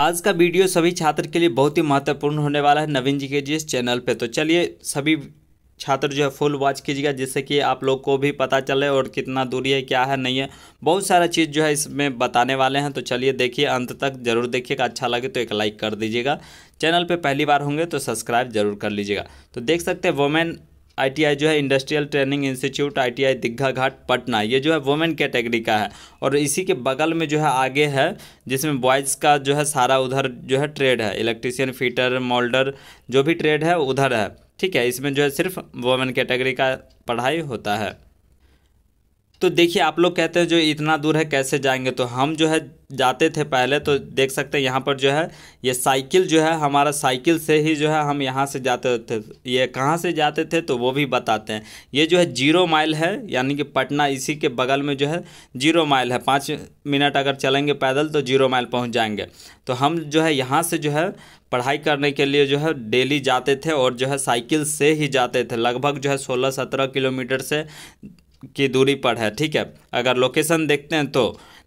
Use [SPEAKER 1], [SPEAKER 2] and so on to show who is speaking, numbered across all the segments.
[SPEAKER 1] आज का वीडियो सभी छात्र के लिए बहुत ही महत्वपूर्ण होने वाला है नवीन जी के जी इस चैनल पे तो चलिए सभी छात्र जो है फुल वॉच कीजिएगा जिससे कि आप लोग को भी पता चले और कितना दूरी है क्या है नहीं है बहुत सारा चीज़ जो है इसमें बताने वाले हैं तो चलिए देखिए अंत तक जरूर देखिएगा अच्छा लगे तो एक लाइक कर दीजिएगा चैनल पे पहली बार होंगे तो सब्सक्राइब जरूर कर लीजिएगा तो देख सकते हैं वोमेन आईटीआई जो है industrial training institute ITI Digha Ghat Patna ये जो है वुमेन कैटेगरी का है और इसी के बगल में जो है आगे है जिसमें बॉयज़ का जो है सारा उधर जो है ट्रेड है इलेक्ट्रीशियन फीटर मोल्डर जो भी ट्रेड है उधर है ठीक है इसमें जो है सिर्फ वुमेन कैटेगरी का पढ़ाई होता है तो देखिए आप लोग कहते हैं जो इतना दूर है कैसे जाएंगे तो हम जो है जाते थे पहले तो देख सकते हैं यहाँ पर जो है ये साइकिल जो है हमारा साइकिल से ही जो है हम यहाँ से जाते थे ये कहाँ से जाते थे तो वो भी बताते हैं ये जो है जीरो माइल है यानी कि पटना इसी के बगल में जो है जीरो माइल है पाँच मिनट अगर चलेंगे पैदल तो जीरो माइल पहुँच जाएंगे तो हम जो है यहाँ से जो है पढ़ाई करने के लिए जो है डेली जाते थे और जो है साइकिल से ही जाते थे लगभग जो है सोलह सत्रह किलोमीटर से की दूरी पर है ठीक है अगर लोकेशन देखते हैं तो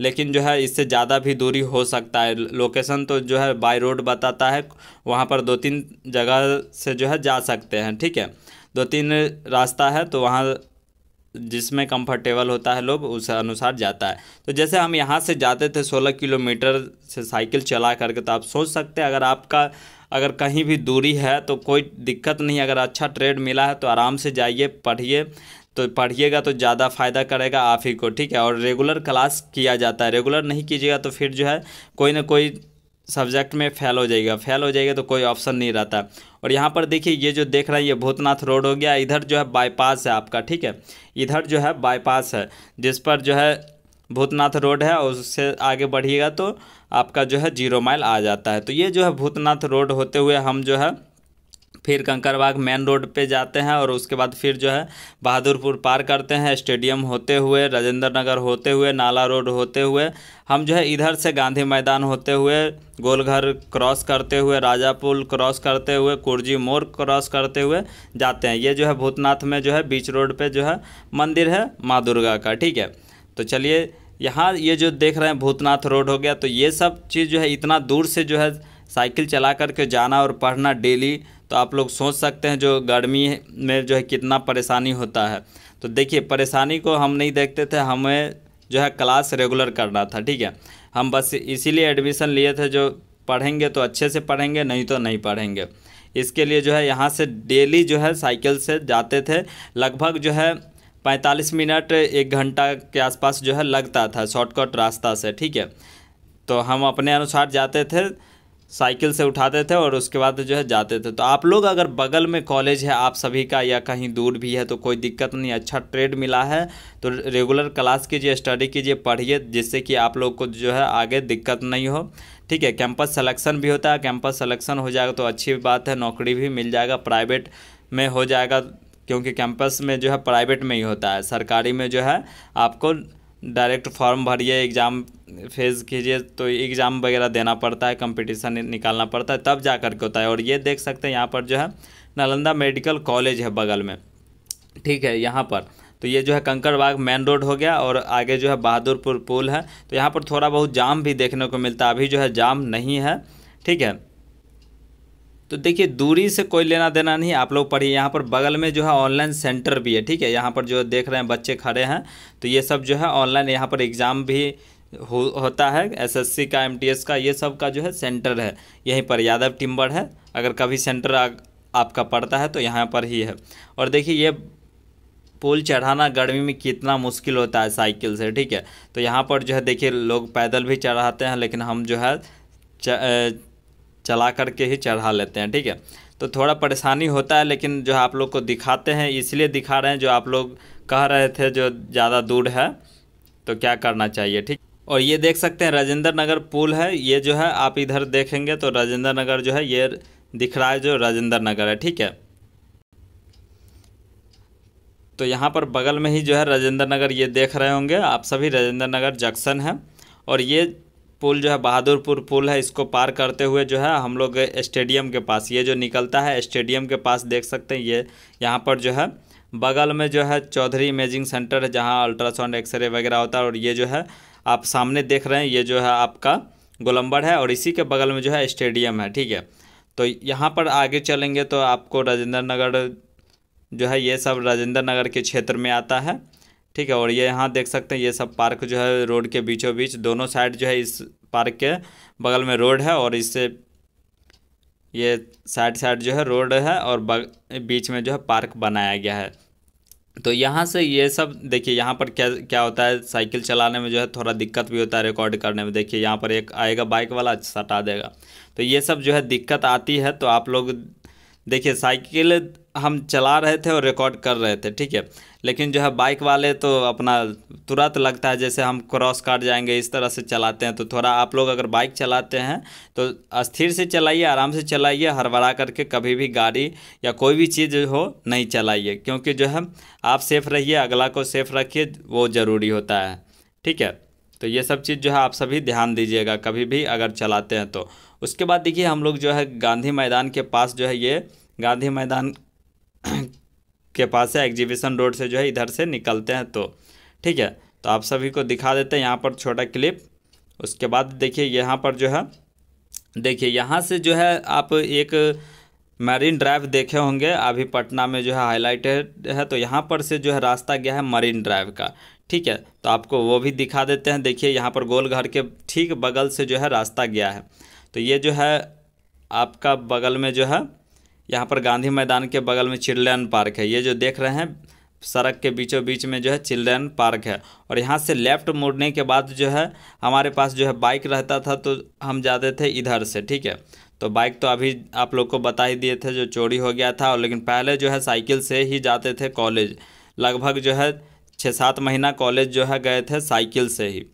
[SPEAKER 1] लेकिन जो है इससे ज़्यादा भी दूरी हो सकता है लोकेशन तो जो है बाय रोड बताता है वहाँ पर दो तीन जगह से जो है जा सकते हैं ठीक है दो तीन रास्ता है तो वहाँ जिसमें कंफर्टेबल होता है लोग उस अनुसार जाता है तो जैसे हम यहाँ से जाते थे सोलह किलोमीटर से साइकिल चला करके तो आप सोच सकते हैं अगर आपका अगर कहीं भी दूरी है तो कोई दिक्कत नहीं अगर अच्छा ट्रेड मिला है तो आराम से जाइए पढ़िए तो पढ़िएगा तो ज़्यादा फ़ायदा करेगा आप ही को ठीक है और रेगुलर क्लास किया जाता है रेगुलर नहीं कीजिएगा तो फिर जो है कोई ना कोई सब्जेक्ट में फेल हो जाएगा फेल हो जाएगा तो कोई ऑप्शन नहीं रहता और यहाँ पर देखिए ये जो देख रहा है ये भूतनाथ रोड हो गया इधर जो है बाईपास है आपका ठीक है इधर जो है बाईपास है जिस पर जो है भूतनाथ रोड है और उससे आगे बढ़िएगा तो आपका जो है जीरो माइल आ जाता है तो ये जो है भूतनाथ रोड होते हुए हम जो है फिर कंकरबाग मेन रोड पे जाते हैं और उसके बाद फिर जो है बहादुरपुर पार करते हैं स्टेडियम होते हुए राजेंद्र नगर होते हुए नाला रोड होते हुए हम जो है इधर से गांधी मैदान होते हुए गोलघर क्रॉस करते हुए राजा पुल क्रॉस करते हुए कुर्जी मोड़ क्रॉस करते हुए जाते हैं ये जो है भूतनाथ में जो है बीच रोड पर जो है मंदिर है माँ दुर्गा का ठीक है तो चलिए यहाँ ये जो देख रहे हैं भूतनाथ रोड हो गया तो ये सब चीज़ जो है इतना दूर से जो है साइकिल चला करके जाना और पढ़ना डेली तो आप लोग सोच सकते हैं जो गर्मी में जो है कितना परेशानी होता है तो देखिए परेशानी को हम नहीं देखते थे हमें जो है क्लास रेगुलर करना था ठीक है हम बस इसीलिए एडमिशन लिए थे जो पढ़ेंगे तो अच्छे से पढ़ेंगे नहीं तो नहीं पढ़ेंगे इसके लिए जो है यहाँ से डेली जो है साइकिल से जाते थे लगभग जो है पैंतालीस मिनट एक घंटा के आसपास जो है लगता था शॉर्टकट रास्ता से ठीक है तो हम अपने अनुसार जाते थे साइकिल से उठाते थे और उसके बाद जो है जाते थे तो आप लोग अगर बगल में कॉलेज है आप सभी का या कहीं दूर भी है तो कोई दिक्कत नहीं अच्छा ट्रेड मिला है तो रेगुलर क्लास कीजिए स्टडी कीजिए पढ़िए जिससे कि आप लोग को जो है आगे दिक्कत नहीं हो ठीक है कैंपस सलेक्शन भी होता है कैंपस सलेक्शन हो जाएगा तो अच्छी बात है नौकरी भी मिल जाएगा प्राइवेट में हो जाएगा क्योंकि कैंपस में जो है प्राइवेट में ही होता है सरकारी में जो है आपको डायरेक्ट फॉर्म भरिए एग्ज़ाम फेज कीजिए तो एग्ज़ाम वगैरह देना पड़ता है कंपटीशन निकालना पड़ता है तब जा कर के होता है और ये देख सकते हैं यहाँ पर जो है नालंदा मेडिकल कॉलेज है बगल में ठीक है यहाँ पर तो ये जो है कंकड़बाग मेन रोड हो गया और आगे जो है बहादुरपुर पुल है तो यहाँ पर थोड़ा बहुत जाम भी देखने को मिलता है अभी जो है जाम नहीं है ठीक है तो देखिए दूरी से कोई लेना देना नहीं आप लोग पढ़िए यहाँ पर बगल में जो है ऑनलाइन सेंटर भी है ठीक है यहाँ पर जो देख रहे हैं बच्चे खड़े हैं तो ये सब जो है ऑनलाइन यहाँ पर एग्ज़ाम भी हो होता है एसएससी का एमटीएस का ये सब का जो है सेंटर है यहीं पर यादव टिम्बर है अगर कभी सेंटर आ, आपका पड़ता है तो यहाँ पर ही है और देखिए ये पुल चढ़ाना गर्मी में कितना मुश्किल होता है साइकिल से ठीक है तो यहाँ पर जो है देखिए लोग पैदल भी चढ़ाते हैं लेकिन हम जो है चला करके ही चढ़ा लेते हैं ठीक है तो थोड़ा परेशानी होता है लेकिन जो आप लोग को दिखाते हैं इसलिए दिखा रहे हैं जो आप लोग कह रहे थे जो ज़्यादा दूर है तो क्या करना चाहिए ठीक और ये देख सकते हैं राजेंद्र नगर पुल है ये जो है आप इधर देखेंगे तो राजेंद्र नगर जो है ये दिख रहा है जो राजेंद्र नगर है ठीक है तो यहाँ पर बगल में ही जो है राजेंद्र नगर ये देख रहे होंगे आप सभी राजेंद्र नगर जंक्शन है और ये पुल जो है बहादुरपुर पुल है इसको पार करते हुए जो है हम लोग स्टेडियम के पास ये जो निकलता है स्टेडियम के पास देख सकते हैं ये यहाँ पर जो है बगल में जो है चौधरी इमेजिंग सेंटर है जहाँ अल्ट्रासाउंड एक्सरे वगैरह होता है और ये जो है आप सामने देख रहे हैं ये जो है आपका गोलम्बर है और इसी के बगल में जो है स्टेडियम है ठीक है तो यहाँ पर आगे चलेंगे तो आपको राजेंद्र नगर जो है ये सब राजेंद्र नगर के क्षेत्र में आता है ठीक है और ये यहाँ देख सकते हैं ये सब पार्क जो है रोड के बीचों बीच दोनों साइड जो है इस पार्क के बगल में रोड है और इससे ये साइड साइड जो है रोड है और बग, बीच में जो है पार्क बनाया गया है तो यहाँ से ये सब देखिए यहाँ पर क्या क्या होता है साइकिल चलाने में जो है थोड़ा दिक्कत भी होता है रिकॉर्ड करने में देखिए यहाँ पर एक आएगा बाइक वाला सटा देगा तो ये सब जो है दिक्कत आती है तो आप लोग देखिए साइकिल हम चला रहे थे और रिकॉर्ड कर रहे थे ठीक है लेकिन जो है बाइक वाले तो अपना तुरंत लगता है जैसे हम क्रॉस काट जाएंगे इस तरह से चलाते हैं तो थोड़ा आप लोग अगर बाइक चलाते हैं तो अस्थिर से चलाइए आराम से चलाइए हड़बड़ा करके कभी भी गाड़ी या कोई भी चीज़ हो नहीं चलाइए क्योंकि जो है आप सेफ़ रहिए अगला को सेफ़ रखिए वो ज़रूरी होता है ठीक है तो ये सब चीज़ जो है आप सभी ध्यान दीजिएगा कभी भी अगर चलाते हैं तो उसके बाद देखिए हम लोग जो है गांधी मैदान के पास जो है ये गांधी मैदान के पास है एग्जीबिशन रोड से जो है इधर से निकलते हैं तो ठीक है तो आप सभी को दिखा देते हैं यहाँ पर छोटा क्लिप उसके बाद देखिए यहाँ पर जो है देखिए यहाँ से जो है आप एक मरीन ड्राइव देखे होंगे अभी पटना में जो है हाईलाइटेड है तो यहाँ पर से जो है रास्ता गया है मरीन ड्राइव का ठीक है तो आपको वो भी दिखा देते हैं देखिए यहाँ पर गोल घर के ठीक बगल से जो है रास्ता गया है तो ये जो है आपका बगल में जो है यहाँ पर गांधी मैदान के बगल में चिल्ड्रेन पार्क है ये जो देख रहे हैं सड़क के बीचों बीच में जो है चिल्ड्रेन पार्क है और यहाँ से लेफ़्ट मुड़ने के बाद जो है हमारे पास जो है बाइक रहता था तो हम जाते थे इधर से ठीक है तो बाइक तो अभी आप लोग को बता ही दिए थे जो चोरी हो गया था और लेकिन पहले जो है साइकिल से ही जाते थे कॉलेज लगभग जो है छः सात महीना कॉलेज जो है गए थे साइकिल से ही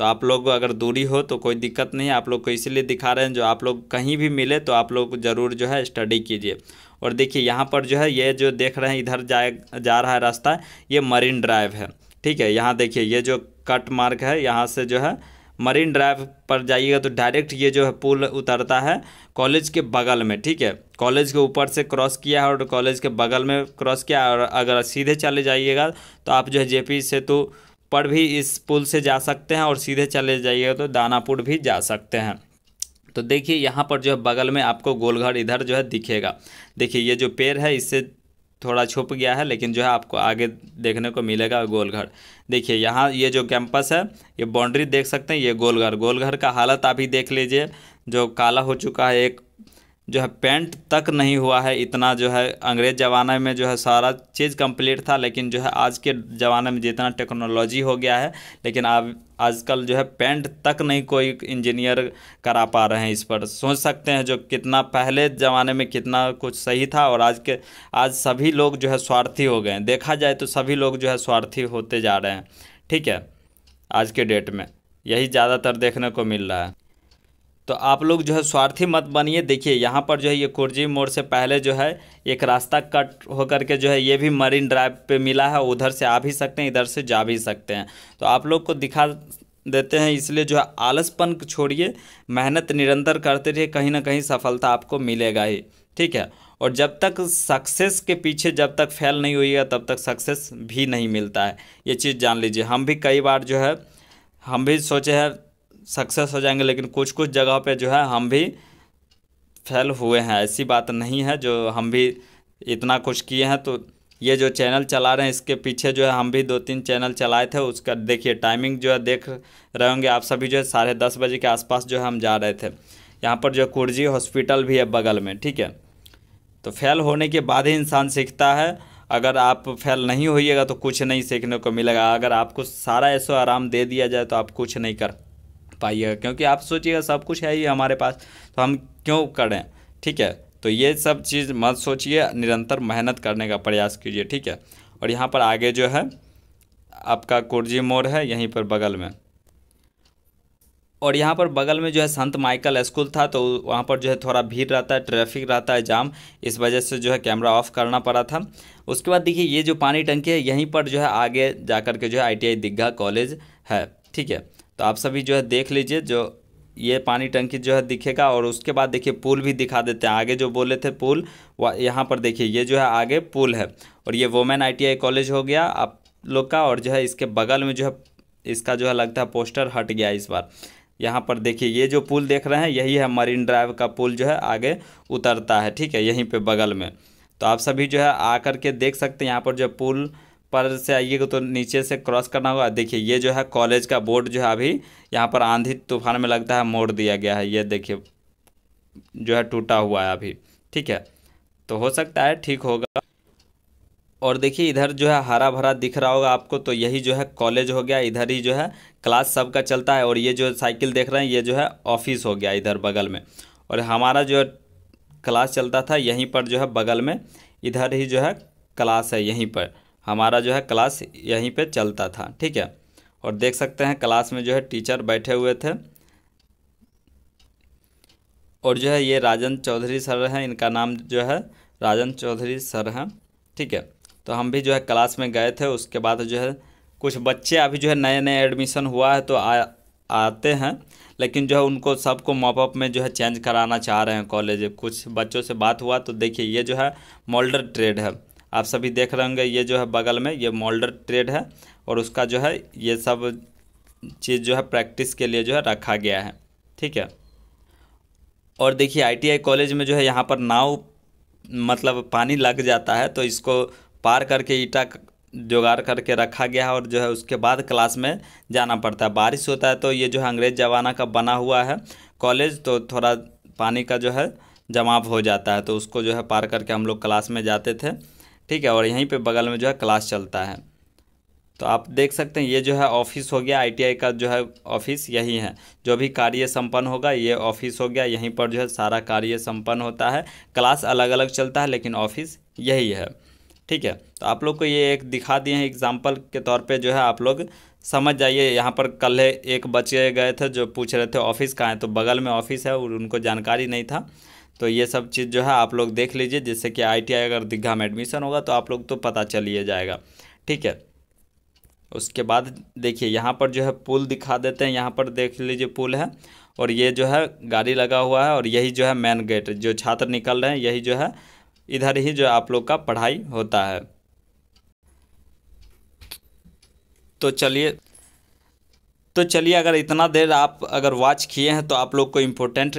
[SPEAKER 1] तो आप लोग अगर दूरी हो तो कोई दिक्कत नहीं आप लोग को इसीलिए दिखा रहे हैं जो आप लोग कहीं भी मिले तो आप लोग ज़रूर जो है स्टडी कीजिए और देखिए यहाँ पर जो है ये जो देख रहे हैं इधर जाए जा रहा है रास्ता ये मरीन ड्राइव है ठीक है यहाँ देखिए ये जो कट मार्क है यहाँ से जो है मरीन ड्राइव पर जाइएगा तो डायरेक्ट ये जो है पुल उतरता है कॉलेज के बगल में ठीक है कॉलेज के ऊपर से क्रॉस किया है और कॉलेज के बगल में क्रॉस किया और अगर सीधे चले जाइएगा तो आप जो है जेपी सेतु तो पर भी इस पुल से जा सकते हैं और सीधे चले जाइए तो दानापुर भी जा सकते हैं तो देखिए यहाँ पर जो है बगल में आपको गोलघर इधर जो है दिखेगा देखिए ये जो पेड़ है इससे थोड़ा छुप गया है लेकिन जो है आपको आगे देखने को मिलेगा गोलघर देखिए यहाँ ये जो कैंपस है ये बाउंड्री देख सकते हैं ये गोलघर गोलघर का हालत आप ही देख लीजिए जो काला हो चुका है एक जो है पेंट तक नहीं हुआ है इतना जो है अंग्रेज ज़माने में जो है सारा चीज़ कंप्लीट था लेकिन जो है आज के ज़माने में जितना टेक्नोलॉजी हो गया है लेकिन अब आजकल जो है पेंट तक नहीं कोई इंजीनियर करा पा रहे हैं इस पर सोच सकते हैं जो कितना पहले ज़माने में कितना कुछ सही था और आज के आज सभी लोग जो है स्वार्थी हो गए हैं देखा जाए तो सभी लोग जो है स्वार्थी होते जा रहे हैं ठीक है आज के डेट में यही ज़्यादातर देखने को मिल रहा है तो आप लोग जो है स्वार्थी मत बनिए देखिए यहाँ पर जो है ये कुर्जी मोड़ से पहले जो है एक रास्ता कट होकर के जो है ये भी मरीन ड्राइव पे मिला है उधर से आ भी सकते हैं इधर से जा भी सकते हैं तो आप लोग को दिखा देते हैं इसलिए जो है आलसपन छोड़िए मेहनत निरंतर करते रहिए कहीं ना कहीं सफलता आपको मिलेगा ही ठीक है और जब तक सक्सेस के पीछे जब तक फेल नहीं हुई है तब तक सक्सेस भी नहीं मिलता है ये चीज़ जान लीजिए हम भी कई बार जो है हम भी सोचे हैं सक्सेस हो जाएंगे लेकिन कुछ कुछ जगह पे जो है हम भी फेल हुए हैं ऐसी बात नहीं है जो हम भी इतना कुछ किए हैं तो ये जो चैनल चला रहे हैं इसके पीछे जो है हम भी दो तीन चैनल चलाए थे उसका देखिए टाइमिंग जो है देख रहे होंगे आप सभी जो है साढ़े दस बजे के आसपास जो है हम जा रहे थे यहाँ पर जो कुर्जी हॉस्पिटल भी है बगल में ठीक है तो फेल होने के बाद ही इंसान सीखता है अगर आप फेल नहीं होइएगा तो कुछ नहीं सीखने को मिलेगा अगर आपको सारा ऐसा आराम दे दिया जाए तो आप कुछ नहीं कर पाइएगा क्योंकि आप सोचिएगा सब कुछ है ही हमारे पास तो हम क्यों करें ठीक है तो ये सब चीज़ मत सोचिए निरंतर मेहनत करने का प्रयास कीजिए ठीक है और यहाँ पर आगे जो है आपका कुर्जी मोड़ है यहीं पर बगल में और यहाँ पर बगल में जो है संत माइकल स्कूल था तो वहाँ पर जो है थोड़ा भीड़ रहता है ट्रैफिक रहता है जाम इस वजह से जो है कैमरा ऑफ करना पड़ा था उसके बाद देखिए ये जो पानी टंकी है यहीं पर जो है आगे जा कर के जो है आई दिग्घा कॉलेज है ठीक है तो आप सभी जो है देख लीजिए जो ये पानी टंकी जो है दिखेगा और उसके बाद देखिए पुल भी दिखा देते हैं आगे जो बोले थे पुल वह यहाँ पर देखिए ये जो है आगे पुल है और ये वोमेन आईटीआई कॉलेज हो गया आप लोग का और जो है इसके बगल में जो है इसका जो है लगता है पोस्टर हट गया इस बार यहाँ पर देखिए ये जो पुल देख रहे हैं यही है मरीन ड्राइव का पुल जो है आगे उतरता है ठीक है यहीं पर बगल में तो आप सभी जो है आ के देख सकते हैं यहाँ पर जो पुल पर से आइएगा तो नीचे से क्रॉस करना होगा देखिए ये जो है कॉलेज का बोर्ड जो है अभी यहाँ पर आंधी तूफान में लगता है मोड़ दिया गया है ये देखिए जो है टूटा हुआ है अभी ठीक है तो हो सकता है ठीक होगा और देखिए इधर जो है हरा भरा दिख रहा होगा आपको तो यही जो है कॉलेज हो गया इधर ही जो है क्लास सबका चलता है और ये जो साइकिल देख रहे हैं ये जो है ऑफिस हो गया इधर बगल में और हमारा जो क्लास चलता था यहीं पर जो है बगल में इधर ही जो है क्लास है यहीं पर हमारा जो है क्लास यहीं पे चलता था ठीक है और देख सकते हैं क्लास में जो है टीचर बैठे हुए थे और जो है ये राजन चौधरी सर हैं इनका नाम जो है राजन चौधरी सर हैं ठीक है तो हम भी जो है क्लास में गए थे उसके बाद जो है कुछ बच्चे अभी जो है नए नए एडमिशन हुआ है तो आ, आते हैं लेकिन जो है उनको सबको मॉपअप में जो है चेंज कराना चाह रहे हैं कॉलेज कुछ बच्चों से बात हुआ तो देखिए ये जो है मोल्डर ट्रेड है आप सभी देख रहे होंगे ये जो है बगल में ये मोल्डर ट्रेड है और उसका जो है ये सब चीज़ जो है प्रैक्टिस के लिए जो है रखा गया है ठीक है और देखिए आईटीआई कॉलेज में जो है यहाँ पर नाव मतलब पानी लग जाता है तो इसको पार करके ईटा जुगाड़ करके रखा गया है और जो है उसके बाद क्लास में जाना पड़ता है बारिश होता है तो ये जो है अंग्रेज जमाना का बना हुआ है कॉलेज तो थोड़ा पानी का जो है जमाव हो जाता है तो उसको जो है पार करके हम लोग क्लास में जाते थे ठीक है और यहीं पे बगल में जो है क्लास चलता है तो आप देख सकते हैं ये जो है ऑफिस हो गया आईटीआई का जो है ऑफिस यही है जो भी कार्य संपन्न होगा ये ऑफिस हो गया यहीं पर जो है सारा कार्य संपन्न होता है क्लास अलग अलग चलता है लेकिन ऑफिस यही है ठीक है तो आप लोग को ये एक दिखा दिए हैं एग्जाम्पल के तौर पे जो है आप लोग समझ जाइए यहाँ पर कल एक बच्चे गए थे जो पूछ रहे थे ऑफिस कहाँ है तो बगल में ऑफिस है और उनको जानकारी नहीं था तो ये सब चीज़ जो है आप लोग देख लीजिए जैसे कि आई अगर दीघा में एडमिशन होगा तो आप लोग तो पता चलिए जाएगा ठीक है उसके बाद देखिए यहाँ पर जो है पुल दिखा देते हैं यहाँ पर देख लीजिए पुल है और ये जो है गाड़ी लगा हुआ है और यही जो है मेन गेट जो छात्र निकल रहे हैं यही जो है इधर ही जो आप लोग का पढ़ाई होता है तो चलिए तो चलिए अगर इतना देर आप अगर वॉच किए हैं तो आप लोग को इम्पोर्टेंट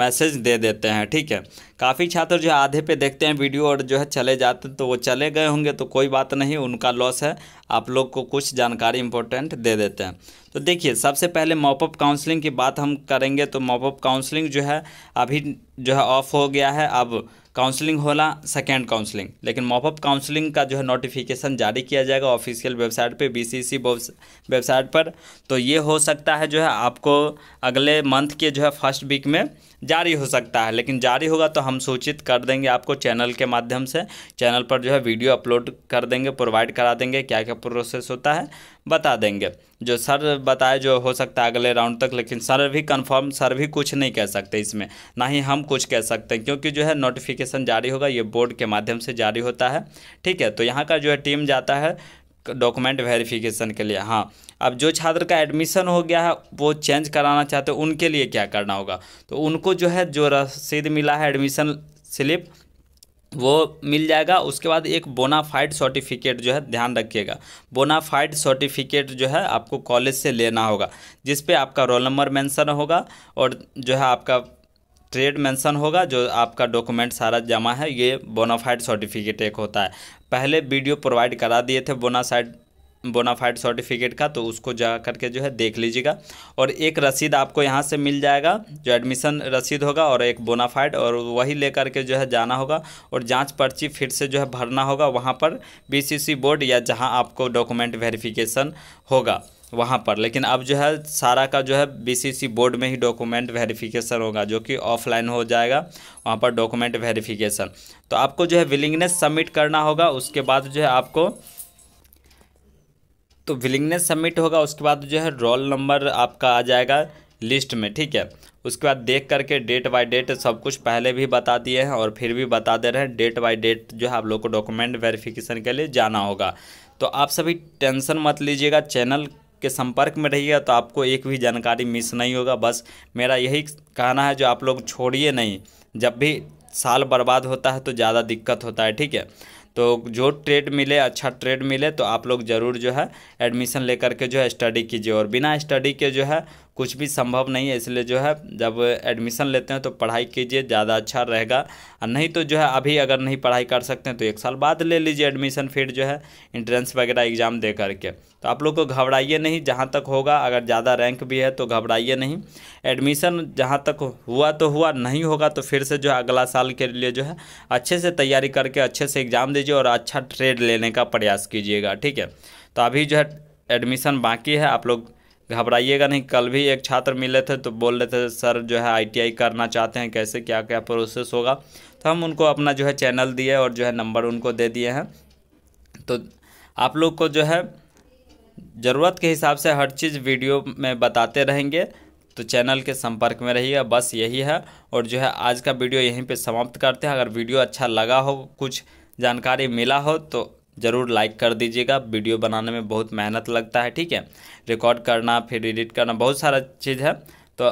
[SPEAKER 1] मैसेज दे देते हैं ठीक है काफ़ी छात्र जो है आधे पे देखते हैं वीडियो और जो है चले जाते तो वो चले गए होंगे तो कोई बात नहीं उनका लॉस है आप लोग को कुछ जानकारी इंपॉर्टेंट दे देते हैं तो देखिए सबसे पहले मॉपअप काउंसलिंग की बात हम करेंगे तो मॉपअप काउंसलिंग जो है अभी जो है ऑफ हो गया है अब काउंसलिंग होला सेकेंड काउंसलिंग लेकिन मॉपअप काउंसलिंग का जो है नोटिफिकेशन जारी किया जाएगा ऑफिशियल वेबसाइट पे बीसीसी वेबसाइट पर तो ये हो सकता है जो है आपको अगले मंथ के जो है फर्स्ट वीक में जारी हो सकता है लेकिन जारी होगा तो हम हम सूचित कर देंगे आपको चैनल के माध्यम से चैनल पर जो है वीडियो अपलोड कर देंगे प्रोवाइड करा देंगे क्या क्या प्रोसेस होता है बता देंगे जो सर बताए जो हो सकता है अगले राउंड तक लेकिन सर भी कंफर्म सर भी कुछ नहीं कह सकते इसमें ना ही हम कुछ कह सकते हैं क्योंकि जो है नोटिफिकेशन जारी होगा ये बोर्ड के माध्यम से जारी होता है ठीक है तो यहाँ का जो है टीम जाता है डॉक्यूमेंट वेरिफिकेशन के लिए हाँ अब जो छात्र का एडमिशन हो गया है वो चेंज कराना चाहते हो उनके लिए क्या करना होगा तो उनको जो है जो रसीद मिला है एडमिशन स्लिप वो मिल जाएगा उसके बाद एक बोनाफाइड सर्टिफिकेट जो है ध्यान रखिएगा बोनाफाइड सर्टिफिकेट जो है आपको कॉलेज से लेना होगा जिस पे आपका रोल नंबर मेंशन होगा और जो है आपका ट्रेड मेंशन होगा जो आपका डॉक्यूमेंट सारा जमा है ये बोनाफाइड सर्टिफिकेट एक होता है पहले वीडियो प्रोवाइड करा दिए थे बोनाफाइड बोनाफाइड सर्टिफिकेट का तो उसको जा करके जो है देख लीजिएगा और एक रसीद आपको यहाँ से मिल जाएगा जो एडमिशन रसीद होगा और एक बोनाफाइड और वही ले करके जो है जाना होगा और जांच पर्ची फिर से जो है भरना होगा वहाँ पर बीसीसी बोर्ड या जहाँ आपको डॉक्यूमेंट वेरिफिकेशन होगा वहाँ पर लेकिन अब जो है सारा का जो है बी बोर्ड में ही डॉक्यूमेंट वेरिफिकेशन होगा जो कि ऑफलाइन हो जाएगा वहाँ पर डॉक्यूमेंट वेरिफिकेशन तो आपको जो है विलिंगनेस सबमिट करना होगा उसके बाद जो है आपको तो विलिंगनेस सबमिट होगा उसके बाद जो है रोल नंबर आपका आ जाएगा लिस्ट में ठीक है उसके बाद देख करके डेट बाय डेट सब कुछ पहले भी बता दिए हैं और फिर भी बता दे रहे हैं डेट बाय डेट जो है आप लोग को डॉक्यूमेंट वेरिफिकेशन के लिए जाना होगा तो आप सभी टेंशन मत लीजिएगा चैनल के संपर्क में रहिएगा तो आपको एक भी जानकारी मिस नहीं होगा बस मेरा यही कहना है जो आप लोग छोड़िए नहीं जब भी साल बर्बाद होता है तो ज़्यादा दिक्कत होता है ठीक है तो जो ट्रेड मिले अच्छा ट्रेड मिले तो आप लोग ज़रूर जो है एडमिशन लेकर के जो है स्टडी कीजिए और बिना स्टडी के जो है कुछ भी संभव नहीं है इसलिए जो है जब एडमिशन लेते हैं तो पढ़ाई कीजिए ज़्यादा अच्छा रहेगा नहीं तो जो है अभी अगर नहीं पढ़ाई कर सकते हैं तो एक साल बाद ले लीजिए एडमिशन फिर जो है इंट्रेंस वगैरह एग्ज़ाम दे करके तो आप लोग को घबराइए नहीं जहाँ तक होगा अगर ज़्यादा रैंक भी है तो घबराइए नहीं एडमिशन जहाँ तक हुआ तो हुआ नहीं होगा तो फिर से जो है अगला साल के लिए जो है अच्छे से तैयारी करके अच्छे से एग्ज़ाम दीजिए और अच्छा ट्रेड लेने का प्रयास कीजिएगा ठीक है तो अभी जो है एडमिशन बाकी है आप लोग घबराइएगा नहीं कल भी एक छात्र मिले थे तो बोल रहे थे सर जो है आईटीआई करना चाहते हैं कैसे क्या क्या प्रोसेस होगा तो हम उनको अपना जो है चैनल दिए और जो है नंबर उनको दे दिए हैं तो आप लोग को जो है ज़रूरत के हिसाब से हर चीज़ वीडियो में बताते रहेंगे तो चैनल के संपर्क में रहिएगा बस यही है और जो है आज का वीडियो यहीं पे समाप्त करते हैं अगर वीडियो अच्छा लगा हो कुछ जानकारी मिला हो तो ज़रूर लाइक कर दीजिएगा वीडियो बनाने में बहुत मेहनत लगता है ठीक है रिकॉर्ड करना फिर एडिट करना बहुत सारा चीज़ है तो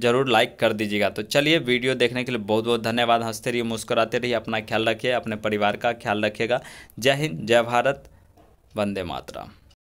[SPEAKER 1] ज़रूर लाइक कर दीजिएगा तो चलिए वीडियो देखने के लिए बहुत बहुत धन्यवाद हंसते रहिए मुस्कुराते रहिए अपना ख्याल रखिए अपने परिवार का ख्याल रखिएगा जय हिंद जय भारत वंदे मातरम